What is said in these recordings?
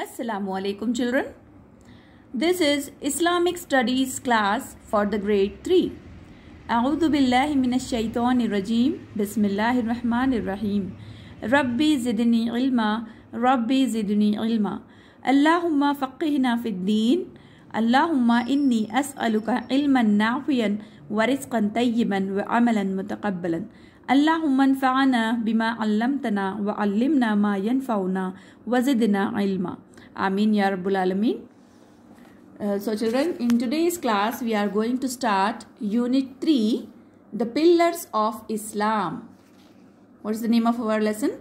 Assalamu alaikum children. This is Islamic Studies class for the grade 3. A'udhu billahi minash shaitanir rajim. Bismillahir rahmanir rahim. Rabbi zidni ilma. Rabbi zidni ilma. Allahumma faqihna fid deen. Allahumma inni as'aluka ilman nafiyan wa rizqan tayyiban wa amalan mutaqabbalan. اللهم انفعنا بما علمتنا وعلمنا ما ينفعنا وزدنا علما Amin Ya Rabbul Alameen. Uh, so children, in today's class we are going to start Unit 3, The Pillars of Islam. What is the name of our lesson?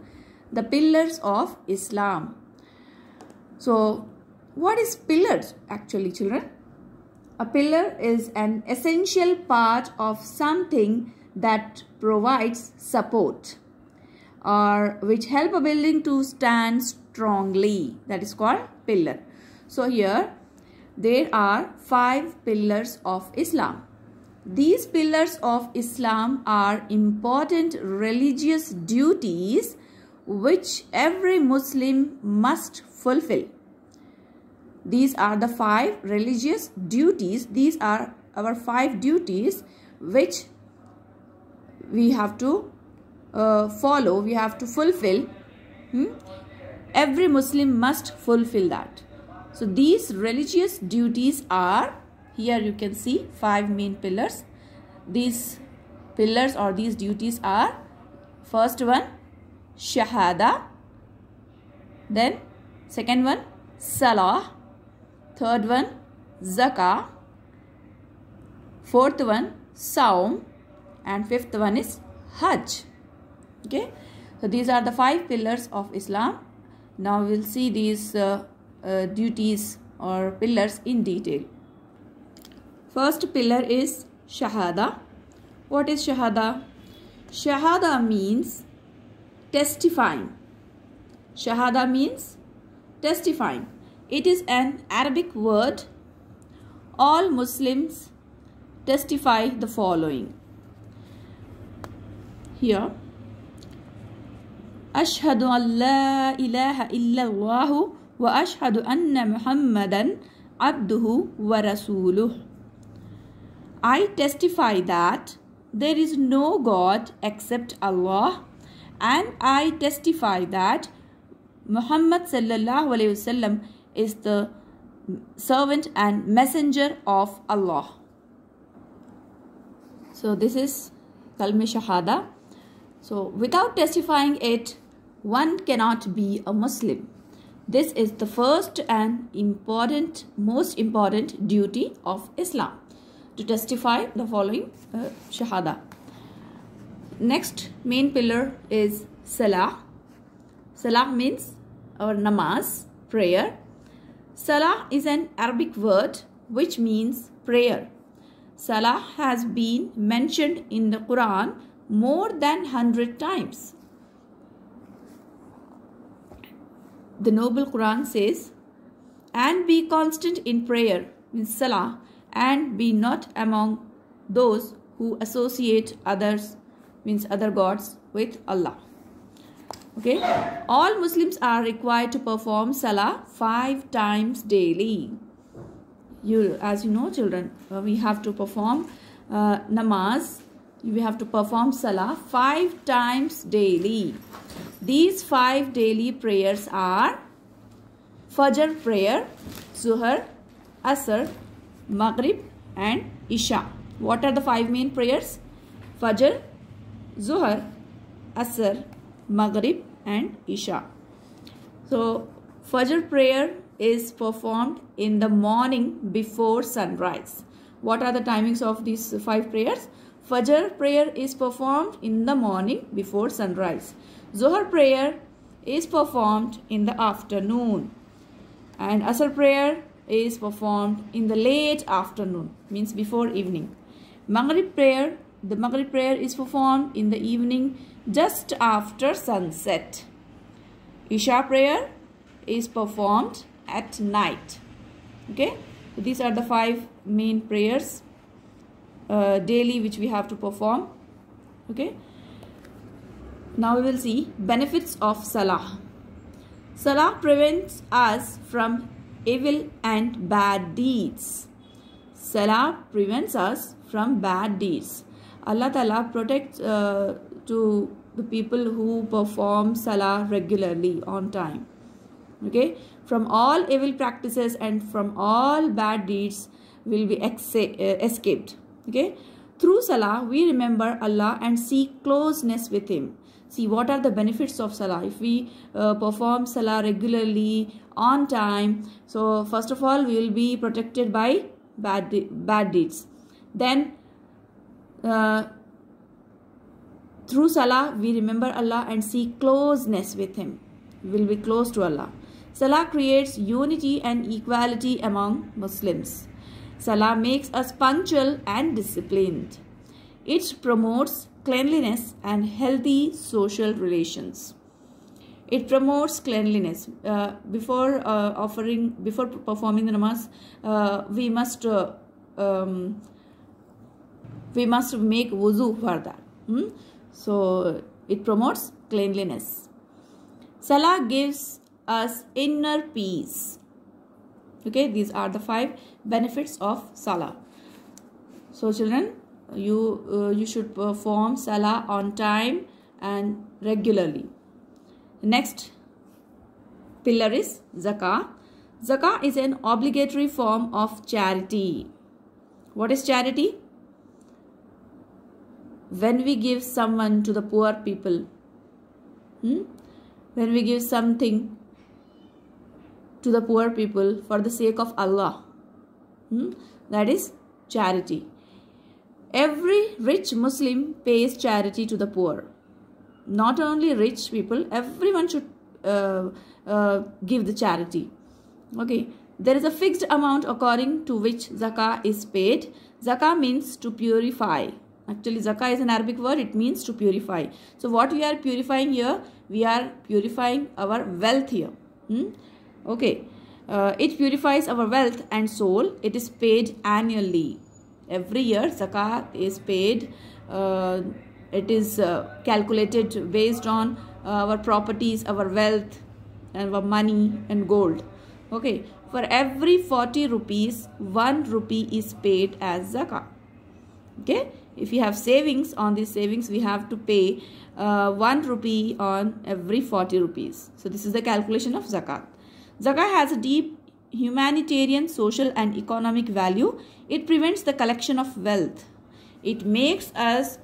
The Pillars of Islam. So what is pillars actually children? A pillar is an essential part of something that provides support or which help a building to stand strongly that is called pillar so here there are five pillars of islam these pillars of islam are important religious duties which every muslim must fulfill these are the five religious duties these are our five duties which we have to uh, follow, we have to fulfill. Hmm? Every Muslim must fulfill that. So these religious duties are, here you can see five main pillars. These pillars or these duties are, first one, Shahada. Then second one, Salah. Third one, Zakah. Fourth one, Saum and fifth one is Hajj. Okay. So these are the five pillars of Islam. Now we'll see these uh, uh, duties or pillars in detail. First pillar is Shahada. What is Shahada? Shahada means testifying. Shahada means testifying. It is an Arabic word. All Muslims testify the following. here أشهد أن لا إله إلا الله وأشهد أن محمدا عبده ورسوله I testify that there is no God except Allah and I testify that Muhammad sallallahu alayhi wasallam is the servant and messenger of Allah. So this is Kalmi Shahada. So without testifying it, one cannot be a Muslim. This is the first and important, most important duty of Islam to testify the following uh, Shahada. Next main pillar is Salah. Salah means or namaz, prayer. Salah is an Arabic word which means prayer. Salah has been mentioned in the Quran more than 100 times. The Noble Quran says, And be constant in prayer, in salah, and be not among those who associate others, means other gods, with Allah. Okay, all Muslims are required to perform salah five times daily. You, as you know, children, uh, we have to perform uh, namaz you have to perform salah five times daily. These five daily prayers are Fajr prayer, Zuhr, Asr, Maghrib and Isha. What are the five main prayers? Fajr, Zuhr, Asr, Maghrib and Isha. So Fajr prayer is performed in the morning before sunrise. What are the timings of these five prayers? Fajr prayer is performed in the morning before sunrise. Zohar prayer is performed in the afternoon. And Asr prayer is performed in the late afternoon, means before evening. Maghrib prayer, the Maghrib prayer is performed in the evening just after sunset. Isha prayer is performed at night. Okay, these are the five main prayers uh, daily which we have to perform okay now we will see benefits of salah salah prevents us from evil and bad deeds salah prevents us from bad deeds allah ta'ala protects uh, to the people who perform salah regularly on time okay from all evil practices and from all bad deeds will be uh, escaped Okay. Through Salah, we remember Allah and seek closeness with Him. See, what are the benefits of Salah? If we uh, perform Salah regularly, on time, so first of all, we will be protected by bad, de bad deeds. Then, uh, through Salah, we remember Allah and seek closeness with Him. We will be close to Allah. Salah creates unity and equality among Muslims. Salah makes us punctual and disciplined. It promotes cleanliness and healthy social relations. It promotes cleanliness. Uh, before uh, offering, before performing the namaz, uh, we must uh, um, we must make wuzu for that. Hmm? So it promotes cleanliness. Salah gives us inner peace okay these are the five benefits of salah so children you uh, you should perform salah on time and regularly next pillar is zakah zakah is an obligatory form of charity what is charity when we give someone to the poor people hmm? when we give something to the poor people for the sake of Allah. Hmm? That is charity. Every rich Muslim pays charity to the poor. Not only rich people, everyone should uh, uh, give the charity. Okay. There is a fixed amount according to which zakah is paid. Zakah means to purify. Actually, zakah is an Arabic word. It means to purify. So, what we are purifying here? We are purifying our wealth here. Hmm? Okay. Uh, it purifies our wealth and soul. It is paid annually. Every year, zakat is paid. Uh, it is uh, calculated based on uh, our properties, our wealth, and our money and gold. Okay. For every 40 rupees, 1 rupee is paid as zakat. Okay. If you have savings, on these savings, we have to pay uh, 1 rupee on every 40 rupees. So, this is the calculation of zakat. Zakat has a deep humanitarian, social and economic value. It prevents the collection of wealth. It makes us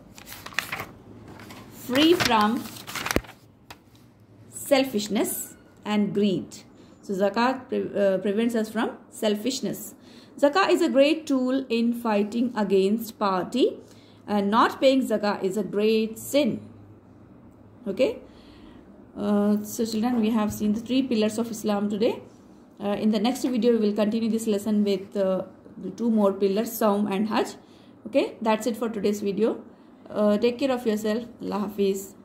free from selfishness and greed. So zakat pre uh, prevents us from selfishness. Zakat is a great tool in fighting against poverty and uh, not paying zakat is a great sin. Okay uh, so children we have seen the three pillars of islam today uh, in the next video we will continue this lesson with uh, two more pillars saum and hajj okay that's it for today's video uh, take care of yourself allah hafiz